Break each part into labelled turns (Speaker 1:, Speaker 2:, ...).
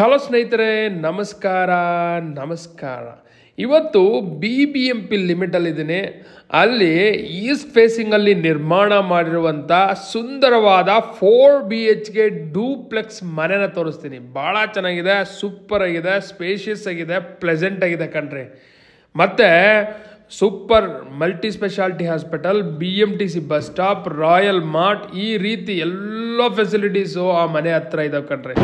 Speaker 1: Hello ಸ್ನೇಹಿತರೆ ನಮಸ್ಕಾರ ನಮಸ್ಕಾರ ಇವತ್ತು ಬಿ ಬಿ ಎಂ ಪಿ ಲಿಮಿಟಲ್ಲಿದ್ದೀನಿ ಅಲ್ಲಿ ಈಸ್ಟ್ ಫೇಸಿಂಗಲ್ಲಿ ನಿರ್ಮಾಣ ಮಾಡಿರುವಂಥ ಸುಂದರವಾದ ಫೋರ್ ಬಿ ಎಚ್ ಡೂಪ್ಲೆಕ್ಸ್ ಮನೆನ ತೋರಿಸ್ತೀನಿ ಭಾಳ ಚೆನ್ನಾಗಿದೆ ಸೂಪರ್ ಆಗಿದೆ ಸ್ಪೇಷಿಯಸ್ ಆಗಿದೆ ಪ್ಲೆಸೆಂಟ್ ಆಗಿದೆ ಕಣ್ರಿ ಮತ್ತು super multi speciality hospital B M T C bus stop royal mart ಈ ರೀತಿ ಎಲ್ಲ ಫೆಸಿಲಿಟೀಸು ಆ ಮನೆ ಹತ್ರ ಇದಾವೆ ಕಣ್ರಿ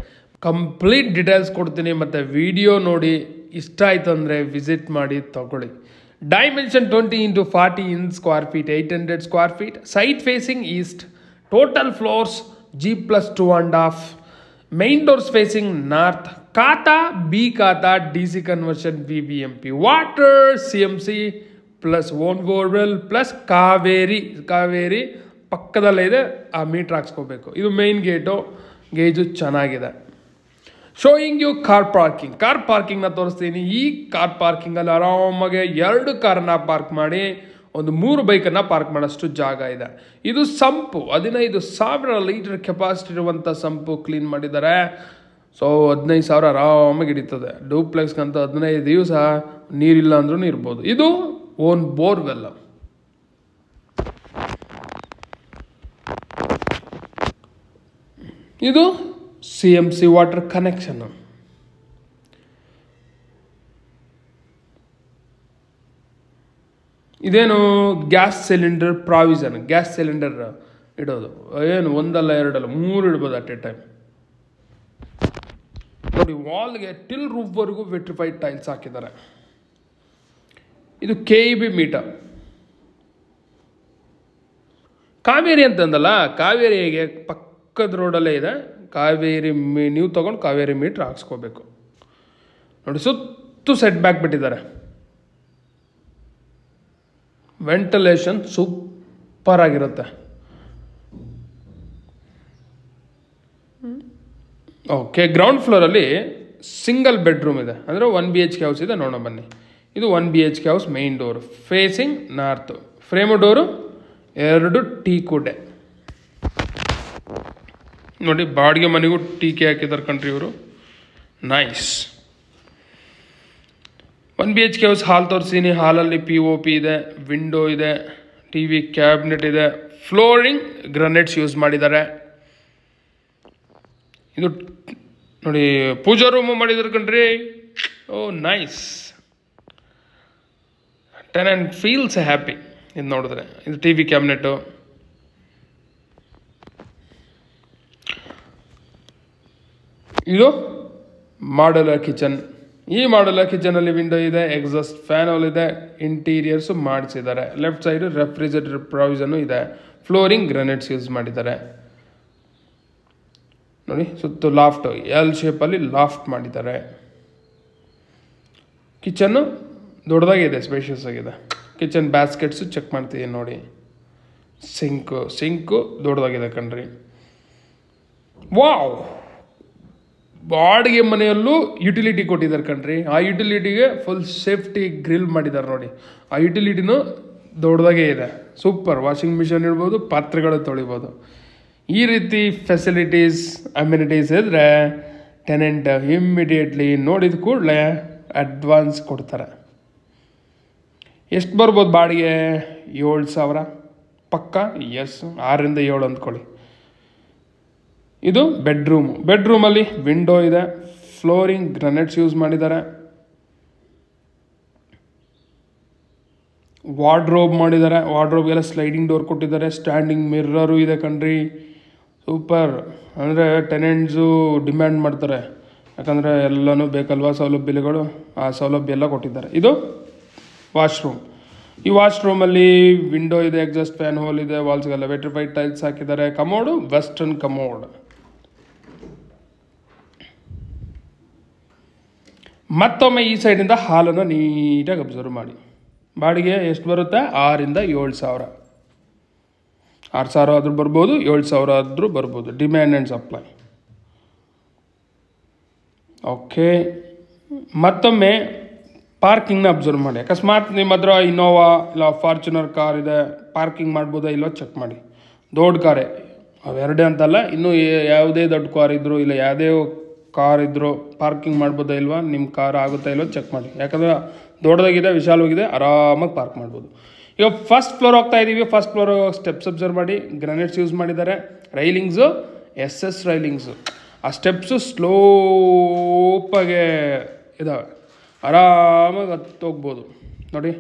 Speaker 1: ಕಂಪ್ಲೀಟ್ ಡೀಟೇಲ್ಸ್ ಕೊಡ್ತೀನಿ ಮತ್ತು ವಿಡಿಯೋ ನೋಡಿ ಇಷ್ಟ ಆಯಿತು ಅಂದರೆ ವಿಸಿಟ್ ಮಾಡಿ ತಗೊಳ್ಳಿ dimension twenty into forty in square feet eight hundred square feet site facing east total floors G plus two and of main doors facing north khata B khata D C conversion B B M P water C M C plus own borewell plus Kaveri Kaveri ಪಕ್ಕದಲ್ಲೇ ಇದೆ ಆ metre ಹಾಕ್ಸ್ಕೋಬೇಕು ಇದು main gate gauge ಚೆನ್ನಾಗಿದೆ showing you car parking car ಪಾರ್ಕಿಂಗ್ನ ತೋರಿಸ್ತೀನಿ ಈ car ಪಾರ್ಕಿಂಗಲ್ಲಿ ಆರಾಮಾಗೆ ಎರಡು ಕಾರನ್ನು ಪಾರ್ಕ್ ಮಾಡಿ ಒಂದು ಮೂರು ಬೈಕನ್ನು ಪಾರ್ಕ್ ಮಾಡೋಷ್ಟು ಜಾಗ ಇದೆ ಇದು ಸಂಪು ಹದಿನೈದು ಸಾವಿರ ಲೀಟರ್ ಕೆಪಾಸಿಟಿ ಇರುವಂಥ ಸಂಪು ಕ್ಲೀನ್ ಮಾಡಿದ್ದಾರೆ ಸೊ ಹದಿನೈದು ಸಾವಿರ ಆರಾಮಾಗಿ ಹಿಡಿತದೆ ಡೂಪ್ಲೆಕ್ಸ್ಗಂತ ಹದಿನೈದು ದಿವಸ ನೀರಿಲ್ಲ ಅಂದ್ರೂ ಇರ್ಬೋದು ಇದು ಓನ್ ಬೋರ್ವೆಲ್ ಇದು C M C water connection ಇದೇನು gas cylinder provision gas cylinder ಇಡೋದು ಏನು ಒಂದಲ್ಲ ಎರಡಲ್ಲ ಮೂರು ಇಡ್ಬೋದು ಅಟ್ ಎ ಟೈಮ್ ನೋಡಿ ವಾಲ್ಗೆ ಟಿಲ್ ರೂಫ್ವರೆಗೂ ವೆಟ್ರಿಫೈಡ್ ಟೈಲ್ಸ್ ಹಾಕಿದ್ದಾರೆ ಇದು K E B metre Kaveri ಅಂತಂದಲ್ಲ ಕಾವೇರಿ ಹೇಗೆ ಪಕ್ಕದ ರೋಡಲ್ಲೇ ಇದೆ ಕಾವೇರಿ ಮೀ ನೀವು ತೊಗೊಂಡು ಕಾವೇರಿ ಮೀಟ್ರ್ ಹಾಕ್ಸ್ಕೋಬೇಕು ನೋಡಿ ಸುತ್ತು ಸೆಟ್ ಬ್ಯಾಕ್ ಬಿಟ್ಟಿದ್ದಾರೆ ವೆಂಟಿಲೇಷನ್ ಸೂಪರ್ ಆಗಿರುತ್ತೆ ಓಕೆ ಗ್ರೌಂಡ್ ಫ್ಲೋರಲ್ಲಿ ಸಿಂಗಲ್ ಬೆಡ್ರೂಮ್ ಇದೆ ಅಂದರೆ one B H K house ಇದೆ ನೋಡೋಣ ಬನ್ನಿ ಇದು one B H K house main door facing north frame door ಎರಡು ಟೀ ಕೂಡೆ ನೋಡಿ ಬಾಡಿಗೆ ಮನೆಗೂ ಟೀಕೆ ಹಾಕಿದ್ದಾರೆ ಕಣ್ರಿ ಇವರು nice one B H K house hall ತೋರಿಸೀನಿ ಹಾಲಲ್ಲಿ ಪಿ ಒ ಪಿ ಇದೆ ವಿಂಡೋ ಇದೆ ಟಿ ವಿ ಕ್ಯಾಬಿನೆಟ್ ಇದೆ ಫ್ಲೋರಿಂಗ್ ಗ್ರನೇಟ್ಸ್ ಯೂಸ್ ಮಾಡಿದ್ದಾರೆ ಇದು ನೋಡಿ ಪೂಜಾ ರೂಮು ಮಾಡಿದ್ರು ಕಣ್ರಿ oh nice tenant feels happy ಇದು ನೋಡಿದ್ರೆ ಇದು ಟಿ ವಿ ಕ್ಯಾಬಿನೆಟ್ಟು ಇದು ಮಾಡ್ಯುಲರ್ ಕಿಚನ್ ಈ ಕಿಚನ್ ಕಿಚನಲ್ಲಿ ವಿಂಡೋ ಇದೆ ಎಕ್ಸಾಸ್ಟ್ ಫ್ಯಾನ್ ಅಲ್ಲಿ ಇದೆ ಇಂಟೀರಿಯರ್ಸು ಮಾಡಿಸಿದ್ದಾರೆ ಲೆಫ್ಟ್ ಸೈಡ್ ರೆಫ್ರಿಜರೇಟರ್ ಪ್ರಾವಿಸನ್ ಇದೆ ಫ್ಲೋರಿಂಗ್ ಗ್ರಾನೈಟ್ಸ್ ಯೂಸ್ ಮಾಡಿದ್ದಾರೆ ನೋಡಿ ಸುತ್ತ ಲಾಫ್ಟ್ ಎಲ್ ಶೇಪಲ್ಲಿ ಲಾಫ್ಟ್ ಮಾಡಿದ್ದಾರೆ ಕಿಚನ್ನು ದೊಡ್ಡದಾಗಿದೆ ಸ್ಪೇಷಿಯಸ್ ಆಗಿದೆ ಕಿಚನ್ ಬ್ಯಾಸ್ಕೆಟ್ಸು ಚೆಕ್ ಮಾಡ್ತಿದ್ದೀನಿ ನೋಡಿ ಸಿಂಕು ಸಿಂಕು ದೊಡ್ಡದಾಗಿದೆ ಕಣ್ರಿ ವಾವ್ ಬಾಡಿಗೆ ಮನೆಯಲ್ಲೂ ಯುಟಿಲಿಟಿ ಕೊಟ್ಟಿದ್ದಾರೆ ಕಣ್ರಿ ಆ ಯುಟಿಲಿಟಿಗೆ ಫುಲ್ ಸೇಫ್ಟಿ ಗ್ರಿಲ್ ಮಾಡಿದ್ದಾರೆ ನೋಡಿ ಆ ಯುಟಿಲಿಟಿನೂ ದೊಡ್ಡದಾಗೆ ಇದೆ ಸೂಪರ್ ವಾಷಿಂಗ್ ಮಿಷನ್ ಇಡ್ಬೋದು ಪಾತ್ರೆಗಳು ತೊಳಿಬೋದು ಈ ರೀತಿ ಫೆಸಿಲಿಟೀಸ್ ಅಮ್ಯುನಿಟೀಸ್ ಇದ್ದರೆ ಟೆನೆಂಟ್ ಇಮ್ಮಿಡಿಯೇಟ್ಲಿ ನೋಡಿದ ಕೂಡಲೇ ಅಡ್ವಾನ್ಸ್ ಕೊಡ್ತಾರೆ ಎಷ್ಟು ಬರ್ಬೋದು ಬಾಡಿಗೆ ಏಳು ಸಾವಿರ ಪಕ್ಕ ಎಸ್ ಆರರಿಂದ ಏಳು ಅಂದ್ಕೊಳ್ಳಿ ಇದು ಬೆಡ್ರೂಮು ಬೆಡ್ರೂಮಲ್ಲಿ ವಿಂಡೋ ಇದೆ ಫ್ಲೋರಿಂಗ್ ಗ್ರನೆಟ್ಸ್ ಯೂಸ್ ಮಾಡಿದ್ದಾರೆ ವಾರ್ಡ್ರೋಬ್ ಮಾಡಿದ್ದಾರೆ ವಾರ್ಡ್ರೋಬ್ಗೆಲ್ಲ ಸ್ಲೈಡಿಂಗ್ ಡೋರ್ ಕೊಟ್ಟಿದ್ದಾರೆ ಸ್ಟ್ಯಾಂಡಿಂಗ್ ಮಿರ್ರರು ಇದೆ ಕಣ್ರಿ ಸೂಪರ್ ಅಂದರೆ ಟೆನೆಂಟ್ಸು ಡಿಮ್ಯಾಂಡ್ ಮಾಡ್ತಾರೆ ಯಾಕಂದರೆ ಎಲ್ಲನೂ ಬೇಕಲ್ವಾ ಸೌಲಭ್ಯಗಳು ಆ ಸೌಲಭ್ಯ ಎಲ್ಲ ಕೊಟ್ಟಿದ್ದಾರೆ ಇದು ವಾಶ್ರೂಮ್ ಈ ವಾಶ್ರೂಮಲ್ಲಿ ವಿಂಡೋ ಇದೆ ಎಕ್ಸಾಸ್ಟ್ ಫ್ಯಾನ್ ಹೋಲ್ ಇದೆ ವಾಲ್ಸ್ಗೆಲ್ಲ ವೆಟ್ರಿಫೈಡ್ ಟೈಲ್ಸ್ ಹಾಕಿದ್ದಾರೆ ಕಮೋಡು ವೆಸ್ಟರ್ನ್ ಕಮೋಡ್ ಮತ್ತೊಮ್ಮೆ ಈ ಸೈಡಿಂದ ಹಾಲನ್ನು ನೀಟಾಗಿ ಅಬ್ಸರ್ವ್ ಮಾಡಿ ಬಾಡಿಗೆ ಎಷ್ಟು ಬರುತ್ತೆ ಆರಿಂದ ಏಳು ಸಾವಿರ ಆರು ಸಾವಿರ ಆದರೂ ಬರ್ಬೋದು ಏಳು ಸಾವಿರ ಆದರೂ ಬರ್ಬೋದು ಡಿಮ್ಯಾಂಡ್ ಆ್ಯಂಡ್ ಸಪ್ಲೈ ಓಕೆ ಮತ್ತೊಮ್ಮೆ ಪಾರ್ಕಿಂಗ್ನ ಅಬ್ಸರ್ವ್ ಮಾಡಿ ಅಕಸ್ಮಾತ್ ನಿಮ್ಮ ಹತ್ರ ಇನೋವಾ ಇಲ್ಲ ಫಾರ್ಚುನರ್ ಕಾರ್ ಇದೆ ಪಾರ್ಕಿಂಗ್ ಮಾಡ್ಬೋದಾ ಇಲ್ಲೋ ಚೆಕ್ ಮಾಡಿ ದೊಡ್ಡ ಕಾರೇ ಅವೆರಡೇ ಅಂತಲ್ಲ ಇನ್ನೂ ಯಾವುದೇ ದೊಡ್ಡ ಕಾರ್ ಇದ್ದರೂ ಇಲ್ಲ ಯಾವುದೇ ಕಾರ್ ಇದ್ದರೂ ಪಾರ್ಕಿಂಗ್ ಮಾಡ್ಬೋದಾ ಇಲ್ವಾ ನಿಮ್ಮ ಕಾರ್ ಆಗುತ್ತಾ ಇಲ್ವೋ ಚೆಕ್ ಮಾಡಿ ಯಾಕಂದರೆ ದೊಡ್ಡದಾಗಿದೆ ವಿಶಾಲವಾಗಿದೆ ಆರಾಮಾಗಿ ಪಾರ್ಕ್ ಮಾಡ್ಬೋದು ಈಗ ಫಸ್ಟ್ ಫ್ಲೋರ್ ಹೋಗ್ತಾ ಇದ್ದೀವಿ ಫಸ್ಟ್ ಫ್ಲೋರ್ ಸ್ಟೆಪ್ಸ್ ಅಬ್ಸರ್ವ್ ಮಾಡಿ ಗ್ರಾನೈಟ್ಸ್ ಯೂಸ್ ಮಾಡಿದ್ದಾರೆ ರೈಲಿಂಗ್ಸು ಎಸ್ ಎಸ್ ರೈಲಿಂಗ್ಸು ಆ ಸ್ಟೆಪ್ಸು ಸ್ಲೋಪಾಗೆ ಇದಾವೆ ಆರಾಮಾಗಿ ಹತ್ತೋಗ್ಬೋದು ನೋಡಿ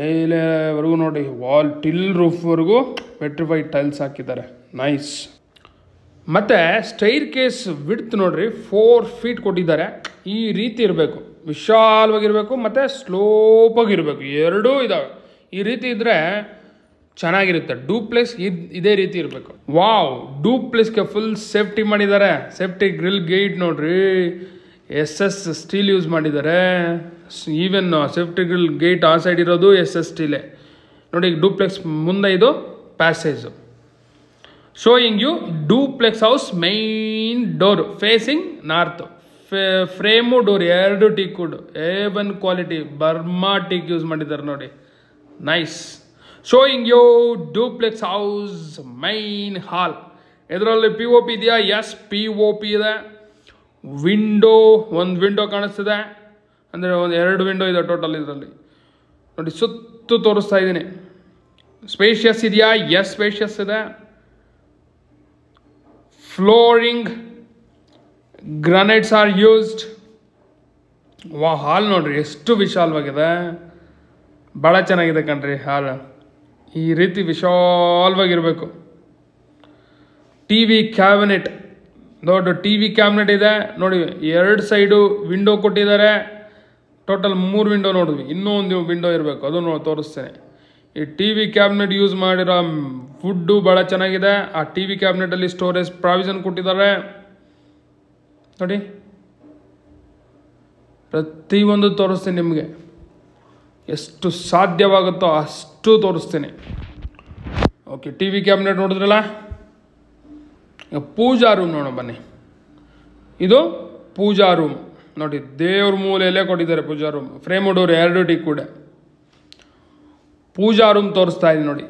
Speaker 1: ಮೇಲೆವರೆಗೂ ನೋಡಿ ವಾಲ್ ಟಿಲ್ ರೂಫ್ವರೆಗೂ ಪೆಟ್ರಿಫೈಡ್ ಟೈಲ್ಸ್ ಹಾಕಿದ್ದಾರೆ ನೈಸ್ ಮತ್ತು ಸ್ಟೈರ್ ಕೇಸ್ ವಿಡ್ತ್ ನೋಡ್ರಿ ಫೋರ್ ಫೀಟ್ ಕೊಟ್ಟಿದ್ದಾರೆ ಈ ರೀತಿ ಇರಬೇಕು ವಿಶಾಲವಾಗಿರಬೇಕು ಮತ್ತು ಸ್ಲೋಪಾಗಿರಬೇಕು ಎರಡೂ ಇದಾವೆ ಈ ರೀತಿ ಇದ್ದರೆ ಚೆನ್ನಾಗಿರುತ್ತೆ ಡೂಪ್ಲೆಸ್ ಇದು ಇದೇ ರೀತಿ ಇರಬೇಕು ವಾವ್ ಡೂಪ್ಲೆಸ್ಗೆ ಫುಲ್ ಸೇಫ್ಟಿ ಮಾಡಿದ್ದಾರೆ ಸೇಫ್ಟಿ ಗ್ರಿಲ್ ಗೇಟ್ ನೋಡ್ರಿ ಎಸ್ ಎಸ್ ಸ್ಟೀಲ್ ಯೂಸ್ ಮಾಡಿದ್ದಾರೆ ಈವನ್ ಸೇಫ್ಟಿ ಗ್ರಿಲ್ ಗೇಟ್ ಆ ಸೈಡ್ ಇರೋದು ಎಸ್ ಎಸ್ ಸ್ಟೀಲೇ ನೋಡಿ ಡೂಪ್ಲೆಕ್ಸ್ ಮುಂದೆ ಇದು passage showing you duplex house main door facing north frame door ಎರಡು teakwood A one quality Burma teak use ಮಾಡಿದ್ದಾರೆ ನೋಡಿ nice showing you duplex house main hall ಇದರಲ್ಲಿ ಪಿ ಓ ಪಿ ಇದೆಯಾ yes P O P ಇದೆ window ಒಂದು window ಕಾಣಿಸ್ತಿದೆ ಅಂದರೆ ಒಂದು ಎರಡು ವಿಂಡೋ ಇದೆ ಟೋಟಲ್ ಇದರಲ್ಲಿ ನೋಡಿ ಸುತ್ತು ತೋರಿಸ್ತಾ ಇದ್ದೀನಿ ಸ್ಪೇಷಿಯಸ್ ಇದೆಯಾ ಎಸ್ ಸ್ಪೇಷಿಯಸ್ ಇದೆ ಫ್ಲೋರಿಂಗ್ ಗ್ರಾನೈಟ್ಸ್ ಆರ್ ಯೂಸ್ಡ್ ವಾ ಹಾಲ್ ನೋಡ್ರಿ ಎಷ್ಟು ವಿಶಾಲವಾಗಿದೆ ಭಾಳ ಚೆನ್ನಾಗಿದೆ ಕಣ್ರಿ ಹಾಲು ಈ ರೀತಿ ವಿಶಾಲವಾಗಿರಬೇಕು ಟಿ ವಿ ಕ್ಯಾಬಿನೆಟ್ ದೊಡ್ಡ ಟಿ ವಿ ಕ್ಯಾಬಿನೆಟ್ ಇದೆ ನೋಡಿ ಎರಡು ಸೈಡು ವಿಂಡೋ ಕೊಟ್ಟಿದ್ದಾರೆ ಟೋಟಲ್ ಮೂರು ವಿಂಡೋ ನೋಡಿದ್ವಿ ಇನ್ನೂ ಒಂದು ವಿಂಡೋ ಇರಬೇಕು ಅದನ್ನು ತೋರಿಸ್ತೇನೆ ಈ ಟಿ ವಿ ಕ್ಯಾಬಿನೆಟ್ ಯೂಸ್ ಮಾಡಿರೋ ಫುಡ್ಡು ಭಾಳ ಚೆನ್ನಾಗಿದೆ ಆ ಟಿ ವಿ ಕ್ಯಾಬಿನೆಟಲ್ಲಿ ಸ್ಟೋರೇಜ್ ಪ್ರಾವಿಷನ್ ಕೊಟ್ಟಿದ್ದಾರೆ ನೋಡಿ ಪ್ರತಿಯೊಂದು ತೋರಿಸ್ತೀನಿ ನಿಮಗೆ ಎಷ್ಟು ಸಾಧ್ಯವಾಗುತ್ತೋ ಅಷ್ಟು ತೋರಿಸ್ತೀನಿ ಓಕೆ ಟಿ ವಿ ಕ್ಯಾಬಿನೆಟ್ ನೋಡಿದ್ರಲ್ಲ ಈಗ ಪೂಜಾ ರೂಮ್ ನೋಡೋಣ ಬನ್ನಿ ಇದು ಪೂಜಾ ರೂಮ್ ನೋಡಿ ದೇವ್ರ ಮೂಲೆಯಲ್ಲೇ ಕೊಟ್ಟಿದ್ದಾರೆ ಪೂಜಾ ರೂಮ್ ಫ್ರೇಮ್ ಹುಡುಗರು ಎರಡು ಟೀ ಕೂಡ ಪೂಜಾ ರೂಮ್ ತೋರಿಸ್ತಾ ಇದೆ ನೋಡಿ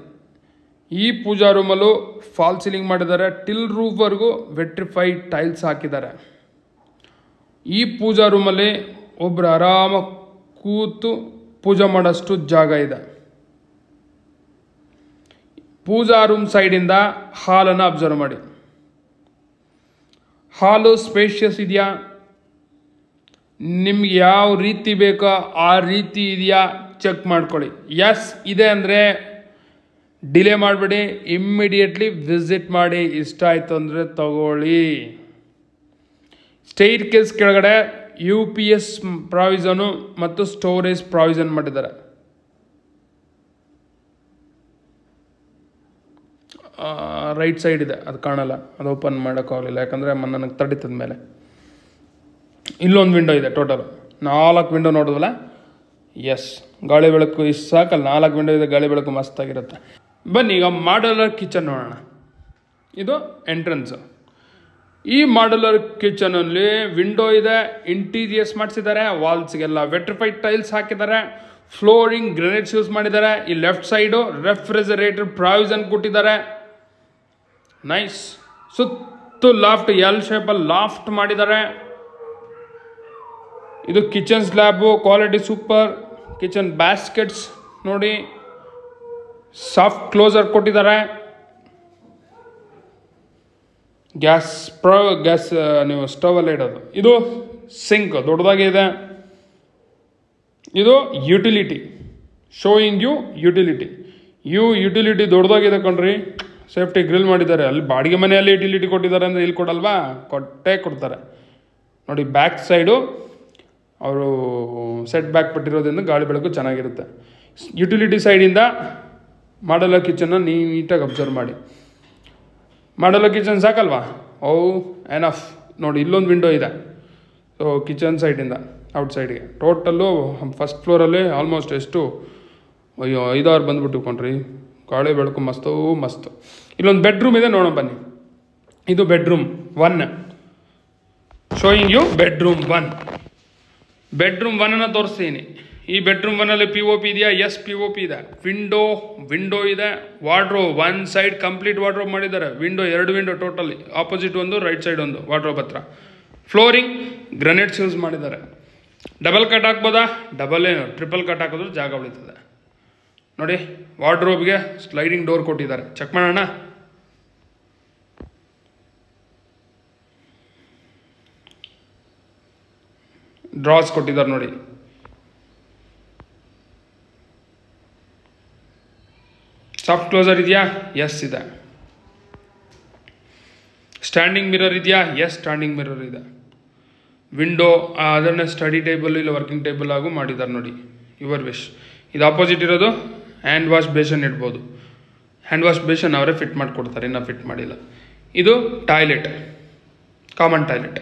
Speaker 1: ಈ ಪೂಜಾ ರೂಮಲ್ಲೂ ಫಾಲ್ ಸೀಲಿಂಗ್ ಮಾಡಿದ್ದಾರೆ ಟಿಲ್ ರೂಫ್ವರೆಗೂ ವೆಟ್ರಿಫೈಡ್ ಟೈಲ್ಸ್ ಹಾಕಿದ್ದಾರೆ ಈ ಪೂಜಾ ರೂಮಲ್ಲಿ ಒಬ್ಬರು ಆರಾಮ ಕೂತು ಪೂಜೆ ಮಾಡೋಷ್ಟು ಜಾಗ ಇದೆ ಪೂಜಾ ರೂಮ್ ಸೈಡಿಂದ ಹಾಲನ್ನು ಅಬ್ಸರ್ವ್ ಮಾಡಿ ಹಾಲು ಸ್ಪೇಷಿಯಸ್ ಇದೆಯಾ ನಿಮ್ಗೆ ಯಾವ ರೀತಿ ಬೇಕೋ ಆ ರೀತಿ ಇದೆಯಾ ಚೆಕ್ ಮಾಡ್ಕೊಳ್ಳಿ ಎಸ್ ಇದೆ ಅಂದರೆ ಡಿಲೇ ಮಾಡಬೇಡಿ ಇಮ್ಮಿಡಿಯೇಟ್ಲಿ ವಿಸಿಟ್ ಮಾಡಿ ಇಷ್ಟ ಆಯಿತು ಅಂದರೆ ತಗೊಳ್ಳಿ ಸ್ಟೇಟ್ ಕೇಸ್ ಕೆಳಗಡೆ ಯು ಪಿ ಎಸ್ ಪ್ರಾವಿಸನು ಮತ್ತು ಸ್ಟೋರೇಜ್ ಪ್ರಾವಿಸನ್ ಮಾಡಿದ್ದಾರೆ ರೈಟ್ ಸೈಡ್ ಇದೆ ಅದು ಕಾಣಲ್ಲ ಅದು ಓಪನ್ ಮಾಡೋಕ್ಕಾಗಲಿಲ್ಲ ಯಾಕಂದರೆ ನನಗೆ ತಡಿತದ ಮೇಲೆ ಇಲ್ಲೊಂದು ವಿಂಡೋ ಇದೆ ಟೋಟಲ್ ನಾಲ್ಕು ವಿಂಡೋ ನೋಡಿದ್ವಲ್ಲ ಎಸ್ ಗಾಳಿ ಬೆಳಕು ಇಷ್ಟು ಸಾಕಲ್ಲ ನಾಲ್ಕು ವಿಂಡೋ ಇದೆ ಗಾಳಿ ಬೆಳಕು ಮಸ್ತಾಗಿರುತ್ತೆ ಬನ್ನಿ ಈಗ ಮಾಡ್ಯುಲರ್ ಕಿಚನ್ ನೋಡೋಣ ಇದು ಎಂಟ್ರೆನ್ಸು ಈ ಮಾಡ್ಯುಲರ್ ಕಿಚನಲ್ಲಿ ವಿಂಡೋ ಇದೆ ಇಂಟೀರಿಯರ್ಸ್ ಮಾಡಿಸಿದ್ದಾರೆ ವಾಲ್ಸ್ಗೆಲ್ಲ ವೆಟ್ರಿಫೈಡ್ ಟೈಲ್ಸ್ ಹಾಕಿದ್ದಾರೆ ಫ್ಲೋರಿಂಗ್ ಗ್ರೆನೇಟ್ಸ್ ಯೂಸ್ ಮಾಡಿದ್ದಾರೆ ಈ ಲೆಫ್ಟ್ ಸೈಡು ರೆಫ್ರಿಜರೇಟರ್ ಪ್ರಾವಿಸನ್ ಕೊಟ್ಟಿದ್ದಾರೆ ನೈಸ್ ಸುತ್ತು ಲಾಫ್ಟ್ ಎಲ್ ಶೇಪಲ್ಲಿ ಲಾಫ್ಟ್ ಮಾಡಿದ್ದಾರೆ ಇದು kitchen slab quality super kitchen baskets ನೋಡಿ ಸಾಫ್ಟ್ ಕ್ಲೋಸರ್ ಕೊಟ್ಟಿದ್ದಾರೆ ಗ್ಯಾಸ್ ಪ್ರ ಗ್ಯಾಸ್ ನೀವು ಸ್ಟವಲ್ಲಿ ಇಡೋದು ಇದು ಸಿಂಕ್ ದೊಡ್ಡದಾಗಿ ಇದೆ ಇದು utility showing you utility you utility ದೊಡ್ಡದಾಗಿದೆ ಕಣ್ರಿ ಸೇಫ್ಟಿ ಗ್ರಿಲ್ ಮಾಡಿದ್ದಾರೆ ಅಲ್ಲಿ ಬಾಡಿಗೆ ಮನೆಯಲ್ಲಿ ಯುಟಿಲಿಟಿ ಕೊಟ್ಟಿದ್ದಾರೆ ಅಂದರೆ ಇಲ್ಲಿ ಕೊಡಲ್ವಾ ಕೊಟ್ಟೇ ಕೊಡ್ತಾರೆ ನೋಡಿ ಬ್ಯಾಕ್ ಸೈಡು ಅವರು ಸೆಟ್ ಬ್ಯಾಕ್ ಪಟ್ಟಿರೋದ್ರಿಂದ ಗಾಳಿ ಬೆಳಕು ಚೆನ್ನಾಗಿರುತ್ತೆ ಯುಟಿಲಿಟಿ ಸೈಡಿಂದ ಮಾಡಲೋ ಕಿಚನ್ನ ನೀಟಾಗಿ ಅಬ್ಸರ್ವ್ ಮಾಡಿ ಮಾಡಲೋ ಕಿಚನ್ ಸಾಕಲ್ವಾ ಓ oh, ಆಫ್ ನೋಡಿ ಇಲ್ಲೊಂದು ವಿಂಡೋ ಇದೆ ಸೊ ಕಿಚನ್ ಸೈಡಿಂದ ಔಟ್ ಸೈಡ್ಗೆ ಟೋಟಲ್ಲು ಫಸ್ಟ್ ಫ್ಲೋರಲ್ಲಿ ಆಲ್ಮೋಸ್ಟ್ ಎಷ್ಟು ಅಯ್ಯೋ ಐದಾರು ಬಂದುಬಿಟ್ಟು ಕೊಂಡ್ರಿ ಗಾಳಿ ಬೆಳಕು ಮಸ್ತು ಮಸ್ತು ಇಲ್ಲೊಂದು ಬೆಡ್ರೂಮ್ ಇದೆ ನೋಡೋಣ ಬನ್ನಿ ಇದು bedroom one showing you bedroom one bedroom ಅನ್ನು ತೋರಿಸ್ತೀನಿ ಈ ಬೆಡ್ರೂಮ್ ಒನ್ನಲ್ಲಿ ಪಿ ಓ ಪಿ ಇದೆಯಾ ಎಸ್ ಪಿ ಒ ಪಿ ಇದೆ ವಿಂಡೋ ವಿಂಡೋ ಇದೆ wardrobe one side complete wardrobe ಮಾಡಿದ್ದಾರೆ ವಿಂಡೋ ಎರಡು ವಿಂಡೋ ಟೋಟಲಿ ಆಪೋಸಿಟ್ ಒಂದು ರೈಟ್ ಸೈಡ್ ಒಂದು ವಾಡ್ರೋಬ್ ಹತ್ರ ಫ್ಲೋರಿಂಗ್ ಗ್ರನೇಡ್ಸ್ ಯೂಸ್ ಮಾಡಿದ್ದಾರೆ ಡಬಲ್ ಕಟ್ ಹಾಕ್ಬೋದಾ ಡಬಲ್ ಏನು ಟ್ರಿಪಲ್ ಕಟ್ ಹಾಕಿದ್ರೆ ಜಾಗ ಉಳಿತದೆ ನೋಡಿ ವಾರ್ಡ್ರೋಬ್ಗೆ ಸ್ಲೈಡಿಂಗ್ ಡೋರ್ ಕೊಟ್ಟಿದ್ದಾರೆ ಚೆಕ್ ಮಾಡೋಣ ಡ್ರಾಸ್ ಕೊಟ್ಟಿದ್ದಾರೆ ನೋಡಿ ಸಾಫ್ಟ್ ಕ್ಲೋಸರ್ ಇದೆಯಾ ಎಸ್ ಇದೆ ಸ್ಟ್ಯಾಂಡಿಂಗ್ ಮಿರರ್ ಇದೆಯಾ ಎಸ್ ಸ್ಟ್ಯಾಂಡಿಂಗ್ ಮಿರರ್ ಇದೆ ವಿಂಡೋ ಅದನ್ನ ಸ್ಟಡಿ ಟೇಬಲ್ ಇಲ್ಲ ವರ್ಕಿಂಗ್ ಟೇಬಲ್ ಆಗು ಮಾಡಿದ್ದಾರೆ ನೋಡಿ ಯುವರ್ ವಿಶ್ ಇದು ಆಪೋಸಿಟ್ ಇರೋದು ಹ್ಯಾಂಡ್ ವಾಶ್ ಬೇಷನ್ ಇಡ್ಬೋದು ಹ್ಯಾಂಡ್ ವಾಶ್ ಬೇಷನ್ ಅವರೇ ಫಿಟ್ ಮಾಡಿಕೊಡ್ತಾರೆ ಇನ್ನೂ ಫಿಟ್ ಮಾಡಿಲ್ಲ ಇದು toilet common toilet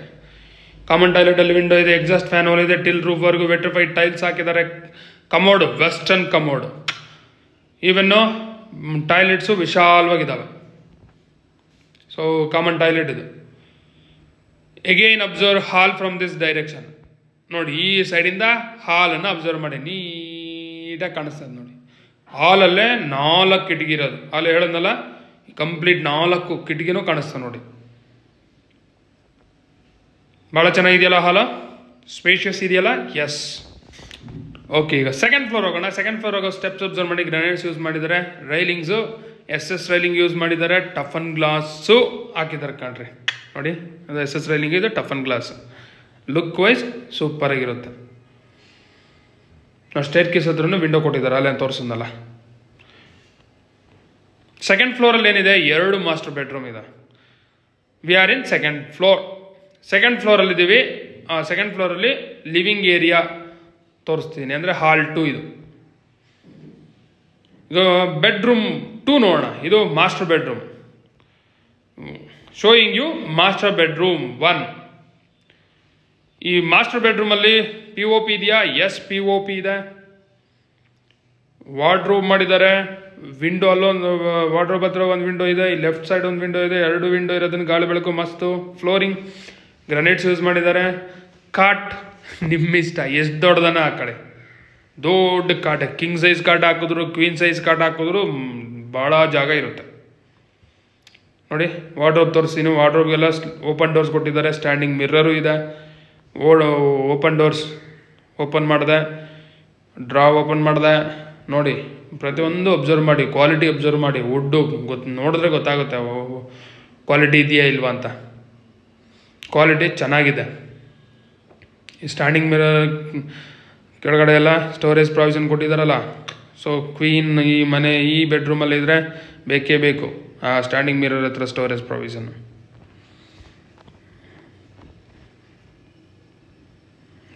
Speaker 1: common toilet ಅಲ್ಲಿ ವಿಂಡೋ ಇದೆ ಎಕ್ಸಾಸ್ಟ್ ಫ್ಯಾನ್ ಹೋಲ್ ಇದೆ ಟಿಲ್ ರೂಫ್ ವರ್ಗೂ ವೆಟ್ರಿಫೈಡ್ ಟೈಲ್ಸ್ ಹಾಕಿದ್ದಾರೆ commode western commode even toilets ವಿಶಾಲವಾಗಿದ್ದಾವೆ ಸೊ ಕಾಮನ್ ಟಾಯ್ಲೆಟ್ ಇದು again observe hall from this direction ನೋಡಿ ಈ ಸೈಡಿಂದ ಹಾಲನ್ನು ಅಬ್ಸರ್ವ್ ಮಾಡಿ ನೀಟಾಗಿ ಕಾಣಿಸ್ತದೆ ನೋಡಿ ಹಾಲಲ್ಲೇ ನಾಲ್ಕು ಕಿಟಕಿ ಇರೋದು ಅಲ್ಲಿ ಹೇಳೋದಲ್ಲ ಕಂಪ್ಲೀಟ್ ನಾಲ್ಕು ಕಿಟಕಿನೂ ಕಾಣಿಸ್ತದೆ ನೋಡಿ ಭಾಳ ಚೆನ್ನಾಗಿದೆಯಲ್ಲ ಹಾಲ ಸ್ಪೇಷಿಯಸ್ ಇದೆಯಲ್ಲ ಎಸ್ ಓಕೆ ಈಗ ಸೆಕೆಂಡ್ ಫ್ಲೋರ್ ಹೋಗೋಣ ಸೆಕೆಂಡ್ ಫ್ಲೋರ್ ಹೋಗೋ ಸ್ಟೆಪ್ಸ್ ಅಬ್ಸರ್ವ್ ಮಾಡಿ ಗ್ರನೇಡ್ಸ್ ಯೂಸ್ ಮಾಡಿದ್ದಾರೆ railings S S railing use ಮಾಡಿದ್ದಾರೆ ಟಫನ್ ಗ್ಲಾಸು ಹಾಕಿದ್ದಾರೆ ಕಾಣ್ರಿ ನೋಡಿ ಅದು ಎಸ್ ಎಸ್ ರೈಲಿಂಗ್ ಇದು ಟಫನ್ ಗ್ಲಾಸ್ ಲುಕ್ ವೈಸ್ ಆಗಿರುತ್ತೆ ನಾವು ಸ್ಟೇಟ್ ಕೇಸ್ ಹತ್ರನೂ ವಿಂಡೋ ಕೊಟ್ಟಿದ್ದಾರೆ ಅಲ್ಲೇ ತೋರಿಸಲ್ಲ ಸೆಕೆಂಡ್ ಫ್ಲೋರಲ್ಲಿ ಏನಿದೆ ಎರಡು ಮಾಸ್ಟರ್ ಬೆಡ್ರೂಮ್ ಇದೆ we are in second floor second ಫ್ಲೋರಲ್ಲಿದ್ದೀವಿ ಸೆಕೆಂಡ್ ಫ್ಲೋರಲ್ಲಿ ಲಿವಿಂಗ್ ಏರಿಯಾ ತೋರಿಸ್ತೀನಿ ಅಂದರೆ ಹಾಲ್ ಟು ಇದು ಇದು ಬೆಡ್ರೂಮ್ ಟು ನೋಡೋಣ ಇದು master bedroom showing you master bedroom one ಈ ಮಾಸ್ಟರ್ ಬೆಡ್ರೂಮಲ್ಲಿ ಪಿ ಓ ಪಿ ಇದೆಯಾ ಎಸ್ ಪಿ ಓ ಪಿ ಇದೆ ವಾರ್ಡ್ರೂಮ್ ಮಾಡಿದ್ದಾರೆ ವಿಂಡೋ ಅಲ್ಲೊಂದು ವಾರ್ಡ್ರೋಬ್ ಹತ್ರ ಒಂದು ವಿಂಡೋ ಇದೆ ಲೆಫ್ಟ್ ಸೈಡ್ ಒಂದು ವಿಂಡೋ ಇದೆ ಎರಡು ವಿಂಡೋ ಇರೋದನ್ನು ಗಾಳಿ ಬೆಳಕು ಮಸ್ತು ಫ್ಲೋರಿಂಗ್ ಗ್ರನೇಟ್ಸ್ ಯೂಸ್ ಮಾಡಿದ್ದಾರೆ ಕಾಟ್ ಇಷ್ಟ ಎಷ್ಟು ದೊಡ್ಡದಾನ ಆ ಕಡೆ ದೊಡ್ಡ ಕಾಟ ಕಿಂಗ್ ಸೈಜ್ ಕಾಟ್ ಹಾಕಿದ್ರು ಕ್ವೀನ್ ಸೈಜ್ ಕಾಟ್ ಹಾಕಿದ್ರು ಭಾಳ ಜಾಗ ಇರುತ್ತೆ ನೋಡಿ ವಾರ್ಡ್ರೋಬ್ ತೋರಿಸ್ತೀನಿ ವಾರ್ಡ್ರೋಬ್ಗೆಲ್ಲ ಓಪನ್ ಡೋರ್ಸ್ ಕೊಟ್ಟಿದ್ದಾರೆ ಸ್ಟ್ಯಾಂಡಿಂಗ್ ಮಿರ್ರರು ಇದೆ ಓಡ್ ಓಪನ್ ಡೋರ್ಸ್ ಓಪನ್ ಮಾಡಿದೆ ಡ್ರಾ ಓಪನ್ ಮಾಡಿದೆ ನೋಡಿ ಪ್ರತಿಯೊಂದು ಅಬ್ಸರ್ವ್ ಮಾಡಿ ಕ್ವಾಲಿಟಿ ಅಬ್ಸರ್ವ್ ಮಾಡಿ ವುಡ್ಡು ಗೊತ್ತು ನೋಡಿದ್ರೆ ಗೊತ್ತಾಗುತ್ತೆ ಕ್ವಾಲಿಟಿ ಇದೆಯಾ ಇಲ್ವಾ ಅಂತ ಕ್ವಾಲಿಟಿ ಚೆನ್ನಾಗಿದೆ ಈ ಸ್ಟ್ಯಾಂಡಿಂಗ್ ಮಿರರ್ ಕೆಳಗಡೆ ಎಲ್ಲ ಸ್ಟೋರೇಜ್ ಪ್ರಾವಿಷನ್ ಕೊಟ್ಟಿದ್ದಾರಲ್ಲ ಸೊ ಕ್ವೀನ್ ಈ ಮನೆ ಈ ಬೆಡ್ರೂಮಲ್ಲಿ ಇದ್ದರೆ ಬೇಕೇ ಬೇಕು ಆ ಸ್ಟ್ಯಾಂಡಿಂಗ್ ಮಿರರ್ ಹತ್ರ ಸ್ಟೋರೇಜ್ ಪ್ರಾವಿಷನ್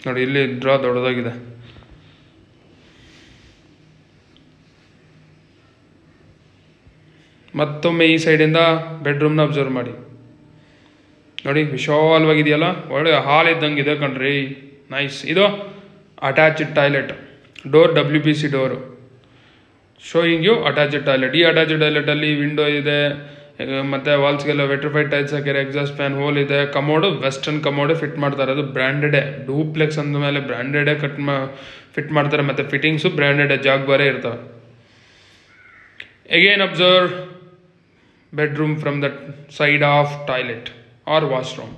Speaker 1: ನೋಡಿ ಇಲ್ಲಿ ಡ್ರಾ ದೊಡ್ಡದಾಗಿದೆ ಮತ್ತೊಮ್ಮೆ ಈ ಸೈಡಿಂದ ಬೆಡ್ರೂಮ್ನ ಅಬ್ಸರ್ವ್ ಮಾಡಿ ನೋಡಿ ವಿಶಾಲವಾಗಿದೆಯಲ್ಲ ಒಳ್ಳೆ ಹಾಲ್ ಇದ್ದಂಗೆ ಇದೆ ಕಣ್ರಿ ನೈಸ್ ಇದು attached toilet door W P C door showing you attached toilet ಈ ಅಟ್ಯಾಚ್ಡ್ ಟಾಯ್ಲೆಟಲ್ಲಿ ವಿಂಡೋ ಇದೆ ಮತ್ತು ವಾಲ್ಸ್ಗೆಲ್ಲ ವೆಟ್ರಿಫೈಡ್ ಟೈಲ್ಸ್ ಹಾಕಿರೋ ಎಕ್ಸಾಸ್ಟ್ ಫ್ಯಾನ್ ಹೋಲ್ ಇದೆ ಕಮೋಡು ವೆಸ್ಟರ್ನ್ ಕಮೋಡು ಫಿಟ್ ಮಾಡ್ತಾರೆ ಅದು ಬ್ರ್ಯಾಂಡೆಡೆ ಡೂಪ್ಲೆಕ್ಸ್ ಅಂದ ಮೇಲೆ ಬ್ರ್ಯಾಂಡೆಡೇ ಕಟ್ ಮಾ ಫಿಟ್ ಮಾಡ್ತಾರೆ ಮತ್ತು ಫಿಟ್ಟಿಂಗ್ಸು ಬ್ರ್ಯಾಂಡೆಡ್ ಜಾಗ್ ಬೇರೆ ಇರ್ತವೆ again observe bedroom from that side of toilet or washroom.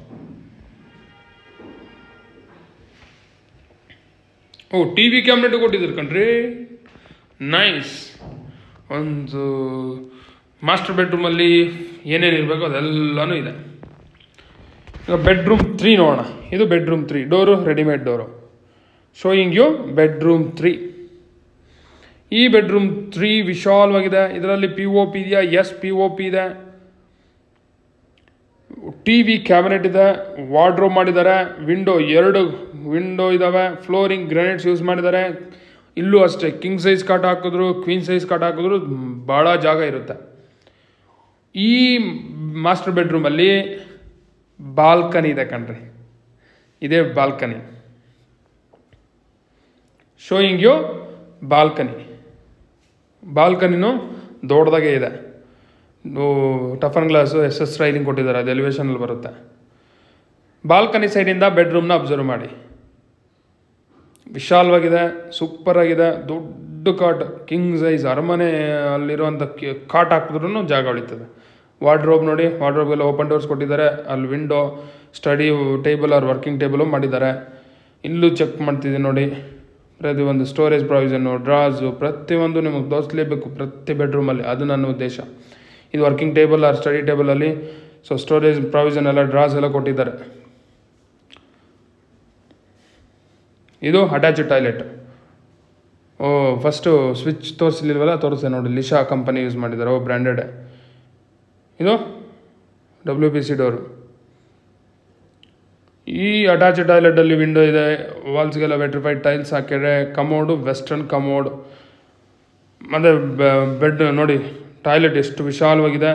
Speaker 1: Oh T V ಕ್ಯಾಮ್ಲೆಟು ಕೊಟ್ಟಿದ್ರು ಕಣ್ರಿ ನೈಸ್ ಒಂದು ಮಾಸ್ಟರ್ ಬೆಡ್ರೂಮಲ್ಲಿ ಏನೇನು ಇರಬೇಕು ಅದೆಲ್ಲನೂ ಇದೆ ಈಗ ಬೆಡ್ರೂಮ್ ತ್ರೀ ನೋಡೋಣ ಇದು bedroom three door readymade door showing you bedroom three ಈ ಬೆಡ್ರೂಮ್ ತ್ರೀ ವಿಶಾಲವಾಗಿದೆ ಇದರಲ್ಲಿ ಪಿ ಓ ಪಿ ಇದೆಯಾ ಎಸ್ ಪಿ ಒ ಪಿ ಇದೆ ಟಿ ವಿ ಕ್ಯಾಬಿನೆಟ್ ಇದೆ ವಾರ್ಡ್ರೋಬ್ ಮಾಡಿದ್ದಾರೆ ವಿಂಡೋ ಎರಡು ವಿಂಡೋ ಇದ್ದಾವೆ ಫ್ಲೋರಿಂಗ್ ಗ್ರಾನೈಟ್ಸ್ ಯೂಸ್ ಮಾಡಿದ್ದಾರೆ ಇಲ್ಲೂ ಅಷ್ಟೇ ಕಿಂಗ್ ಸೈಜ್ ಕಾಟ್ ಹಾಕಿದ್ರು ಕ್ವೀನ್ ಸೈಜ್ ಕಾಟ್ ಹಾಕಿದ್ರು ಭಾಳ ಜಾಗ ಇರುತ್ತೆ ಈ ಮಾಸ್ಟರ್ ಬೆಡ್ರೂಮಲ್ಲಿ ಬಾಲ್ಕನಿ ಇದೆ ಕಣ್ರಿ ಇದೇ ಬಾಲ್ಕನಿ ಶೋಯಿಂಗ್ ಯು ಬಾಲ್ಕನಿ ಬಾಲ್ಕನಿನೂ ದೊಡ್ಡದಾಗೆ ಇದೆ toughen glass S S railing ಕೊಟ್ಟಿದ್ದಾರೆ ಅದು ಎಲಿವೇಷನಲ್ಲಿ ಬರುತ್ತೆ ಬಾಲ್ಕನಿ ಸೈಡಿಂದ ಬೆಡ್ರೂಮ್ನ ಅಬ್ಸರ್ವ್ ಮಾಡಿ ವಿಶಾಲವಾಗಿದೆ ಸೂಪರಾಗಿದೆ ದೊಡ್ಡ ಕಾಟ್ ಕಿಂಗ್ ಸೈಜ್ ಅರಮನೆ ಅಲ್ಲಿರುವಂಥ ಕಾಟ್ ಹಾಕಿದ್ರೂ ಜಾಗ ಉಳಿತದೆ ವಾರ್ಡ್ರೋಬ್ ನೋಡಿ ವಾರ್ಡ್ರೋಬೆಲ್ಲ ಓಪನ್ ಡೋರ್ಸ್ ಕೊಟ್ಟಿದ್ದಾರೆ ಅಲ್ಲಿ ವಿಂಡೋ ಸ್ಟಡಿ ಟೇಬಲ್ ಅವ್ರ ವರ್ಕಿಂಗ್ ಟೇಬಲು ಮಾಡಿದ್ದಾರೆ ಇಲ್ಲೂ ಚೆಕ್ ಮಾಡ್ತಿದ್ದೀನಿ ನೋಡಿ ಪ್ರತಿ ಒಂದು ಸ್ಟೋರೇಜ್ ಪ್ರಾವಿಷನ್ನು ಡ್ರಾಸು ಪ್ರತಿಯೊಂದು ನಿಮಗೆ ತೋರಿಸಲೇಬೇಕು ಪ್ರತಿ ಬೆಡ್ರೂಮಲ್ಲಿ ಅದು ನನ್ನ ಉದ್ದೇಶ ಇದು ವರ್ಕಿಂಗ್ ಟೇಬಲ್ ಆರ್ ಸ್ಟಡಿ ಟೇಬಲಲ್ಲಿ ಸೊ ಸ್ಟೋರೇಜ್ ಪ್ರಾವಿಷನ್ ಎಲ್ಲ ಡ್ರಾಸ್ ಎಲ್ಲ ಕೊಟ್ಟಿದ್ದಾರೆ ಇದು attach toilet oh first switch ತೋರಿಸಲಿಲ್ವಲ್ಲ ತೋರಿಸ ನೋಡಿ ಲಿಶಾ ಕಂಪನಿ ಯೂಸ್ ಮಾಡಿದ್ದಾರೆ ಓ ಬ್ರ್ಯಾಂಡೆಡ್ ಇದು ಡಬ್ಲ್ಯೂ ಬಿ ಸಿ ಡೋರು ಈ ಅಟ್ಯಾಚ್ ಟಾಯ್ಲೆಟಲ್ಲಿ ವಿಂಡೋ ಇದೆ ವಾಲ್ಸ್ಗೆಲ್ಲ ವೆಟ್ರಿಫೈಡ್ ಟೈಲ್ಸ್ ಹಾಕಿದ್ರೆ ಕಮೋಡು ವೆಸ್ಟರ್ನ್ ಕಮೋಡ್ ಮತ್ತು ಬೆಡ್ ನೋಡಿ ಟಾಯ್ಲೆಟ್ ಎಷ್ಟು ವಿಶಾಲವಾಗಿದೆ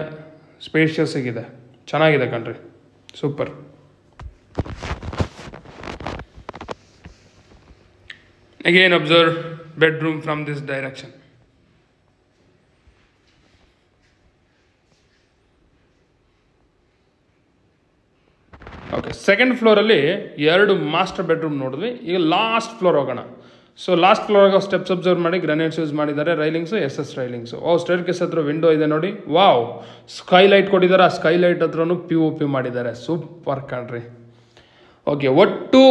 Speaker 1: ಸ್ಪೇಷಿಯಸ್ ಆಗಿದೆ ಚೆನ್ನಾಗಿದೆ ಕಣ್ರಿ super again observe bedroom from this direction okay second ಫ್ಲೋರಲ್ಲಿ ಎರಡು ಮಾಸ್ಟರ್ ಬೆಡ್ರೂಮ್ ನೋಡಿದ್ವಿ ಈಗ ಲಾಸ್ಟ್ ಫ್ಲೋರ್ ಹೋಗೋಣ ಸೊ ಲಾಸ್ಟ್ ಆಗಿ ಸ್ಟೆಪ್ಸ್ ಅಬ್ಸರ್ವ್ ಮಾಡಿ ಗ್ರನೇಟ್ಸ್ ಯೂಸ್ ಮಾಡಿದ್ದಾರೆ railings S S railings oh staircase ಹತ್ರ ವಿಂಡೋ ಇದೆ ನೋಡಿ ವಾವ್ ಸ್ಕೈಲೈಟ್ ಕೊಟ್ಟಿದ್ದಾರೆ ಆ ಸ್ಕೈಲೈಟ್ ಹತ್ರನೂ ಪಿ ಒ ಪಿ ಮಾಡಿದ್ದಾರೆ ಸೂಪರ್ ಕಾಣ್ರಿ ಓಕೆ ಒಟ್ಟು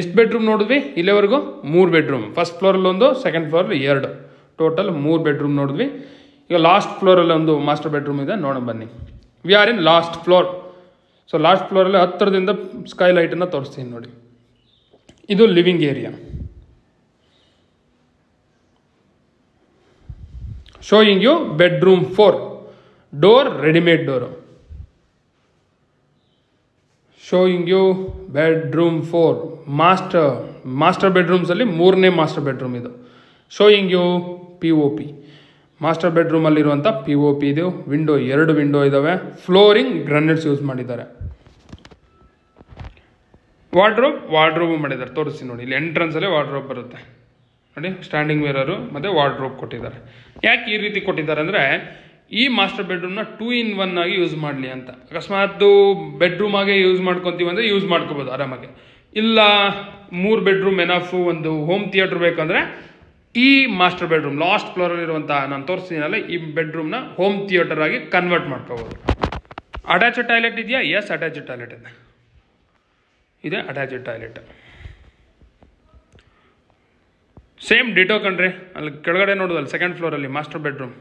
Speaker 1: ಎಷ್ಟು ಬೆಡ್ರೂಮ್ ನೋಡಿದ್ವಿ ಇಲ್ಲಿವರೆಗೂ ಮೂರು ಬೆಡ್ರೂಮ್ ಫಸ್ಟ್ ಫ್ಲೋರಲ್ಲಿ ಒಂದು ಸೆಕೆಂಡ್ ಫ್ಲೋರಲ್ಲಿ ಎರಡು ಟೋಟಲ್ ಮೂರು ಬೆಡ್ರೂಮ್ ನೋಡಿದ್ವಿ ಈಗ ಲಾಸ್ಟ್ ಫ್ಲೋರಲ್ಲಿ ಒಂದು ಮಾಸ್ಟರ್ ಬೆಡ್ರೂಮ್ ಇದೆ ನೋಡೋಣ ಬನ್ನಿ we are in last floor so last ಫ್ಲೋರಲ್ಲಿ ಹತ್ತಿರದಿಂದ ಸ್ಕೈಲೈಟನ್ನು ತೋರಿಸ್ತೀನಿ ನೋಡಿ ಇದು living area showing you bedroom four door readymade door showing you bedroom four master master ಬೆಡ್ರೂಮ್ಸಲ್ಲಿ ಮೂರನೇ ಮಾಸ್ಟರ್ ಬೆಡ್ರೂಮ್ ಇದು showing you P O P master ಬೆಡ್ರೂಮಲ್ಲಿರುವಂಥ ಪಿ ಒ ಪಿ ಇದು ವಿಂಡೋ ಎರಡು ವಿಂಡೋ ಇದಾವೆ ಫ್ಲೋರಿಂಗ್ ಗ್ರನೇಡ್ಸ್ ಯೂಸ್ ಮಾಡಿದ್ದಾರೆ wardrobe wardrobe ಮಾಡಿದ್ದಾರೆ ತೋರಿಸಿ ನೋಡಿ ಇಲ್ಲಿ ಎಂಟ್ರೆನ್ಸಲ್ಲೇ ವಾರ್ಡ್ರೋಬ್ ಬರುತ್ತೆ ನೋಡಿ ಸ್ಟ್ಯಾಂಡಿಂಗ್ ಮಿರರು ಮತ್ತು ವಾರ್ಡ್ರೋಬ್ ಕೊಟ್ಟಿದ್ದಾರೆ ಯಾಕೆ ಈ ರೀತಿ ಕೊಟ್ಟಿದ್ದಾರೆ ಅಂದರೆ ಈ ಮಾಸ್ಟರ್ ಬೆಡ್ರೂಮ್ನ ಟೂ ಇನ್ ಒನ್ ಆಗಿ ಯೂಸ್ ಮಾಡಲಿ ಅಂತ ಅಕಸ್ಮಾತ್ ಆಗೇ ಯೂಸ್ ಮಾಡ್ಕೊತೀವಿ ಅಂದರೆ ಯೂಸ್ ಮಾಡ್ಕೋಬೋದು ಆರಾಮಾಗಿ ಇಲ್ಲ ಮೂರು ಬೆಡ್ರೂಮ್ ಎನಫು ಒಂದು ಹೋಮ್ ಥಿಯೇಟ್ರ್ ಬೇಕಂದರೆ ಈ ಮಾಸ್ಟರ್ ಬೆಡ್ರೂಮ್ ಲಾಸ್ಟ್ ಫ್ಲೋರಲ್ಲಿ ಇರುವಂಥ ನಾನು ತೋರಿಸ್ತೀನಲ್ಲ ಈ ಬೆಡ್ರೂಮ್ನ ಹೋಮ್ ಥಿಯೇಟರ್ ಆಗಿ ಕನ್ವರ್ಟ್ ಮಾಡ್ಕೋಬೋದು ಅಟ್ಯಾಚ್ ಟಾಯ್ಲೆಟ್ ಇದೆಯಾ ಎಸ್ ಅಟ್ಯಾಚ್ ಟಾಯ್ಲೆಟ್ ಇದೆ ಇದೆ ಅಟ್ಯಾಚ್ ಟಾಯ್ಲೆಟ್ ಸೇಮ್ ಡಿಟೋ ಕಣ್ರಿ ಅಲ್ಲಿ ಕೆಳಗಡೆ ಅಲ್ಲಿ ಸೆಕೆಂಡ್ ಫ್ಲೋರಲ್ಲಿ ಮಾಸ್ಟರ್ ಬೆಡ್ರೂಮ್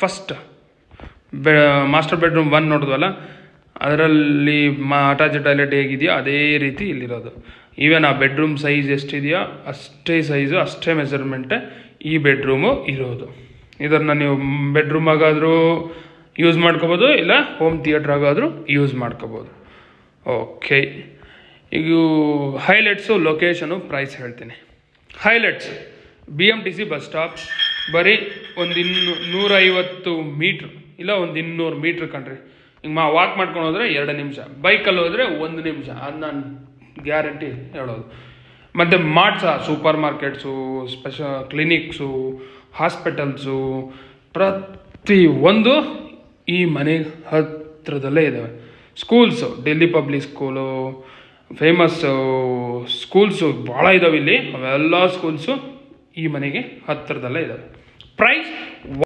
Speaker 1: ಫಸ್ಟ್ ಬೆ ಮಾಸ್ಟರ್ ಬೆಡ್ರೂಮ್ ಒನ್ ನೋಡಿದ್ವಲ್ಲ ಅದರಲ್ಲಿ ಮಾ ಅಟ್ಯಾಚ್ ಟಾಯ್ಲೆಟ್ ಹೇಗಿದೆಯೋ ಅದೇ ರೀತಿ ಇಲ್ಲಿರೋದು ಈವನ್ ಆ ಬೆಡ್ರೂಮ್ ಸೈಜ್ ಎಷ್ಟಿದೆಯೋ ಅಷ್ಟೇ ಸೈಜು ಅಷ್ಟೇ ಮೆಜರ್ಮೆಂಟೇ ಈ ಬೆಡ್ರೂಮು ಇರೋದು ಇದನ್ನು ನೀವು ಬೆಡ್ರೂಮ್ ಆಗಾದರೂ ಯೂಸ್ ಮಾಡ್ಕೋಬೋದು ಇಲ್ಲ ಹೋಮ್ ಥಿಯೇಟ್ರ್ ಆಗಾದರೂ ಯೂಸ್ ಮಾಡ್ಕೋಬೋದು ಓಕೆ ಈಗ ಹೈಲೈಟ್ಸು ಲೊಕೇಶನು ಪ್ರೈಸ್ ಹೇಳ್ತೀನಿ highlights B M T C bus stop ಬರೀ ಒಂದು ಇನ್ನೂ ನೂರೈವತ್ತು ಮೀಟ್ರ್ ಇಲ್ಲ ಒಂದು ಇನ್ನೂರು ಮೀಟ್ರ್ ಕಣ್ರಿ ಹಿಂಗೆ ಮಾ ವಾಕ್ ಮಾಡ್ಕೊಂಡು ಹೋದರೆ ಎರಡು ನಿಮಿಷ ಬೈಕಲ್ಲಿ ಹೋದರೆ ಒಂದು ನಿಮಿಷ ಅದು ನಾನು ಗ್ಯಾರಂಟಿ ಹೇಳೋದು ಮತ್ತು ಮಾಡ್ಸ ಸೂಪರ್ ಮಾರ್ಕೆಟ್ಸು ಸ್ಪೆಷ ಕ್ಲಿನಿಕ್ಸು ಹಾಸ್ಪಿಟಲ್ಸು ಪ್ರತಿ ಒಂದು ಈ ಮನೆ ಹತ್ತಿರದಲ್ಲೇ ಇದ್ದಾವೆ schools Delhi public school famous schools ಭಾಳ ಇದಾವೆ ಇಲ್ಲಿ ಅವೆಲ್ಲ ಸ್ಕೂಲ್ಸು ಈ ಮನೆಗೆ ಹತ್ತಿರದಲ್ಲೇ ಇದ್ದಾವೆ ಪ್ರೈಸ್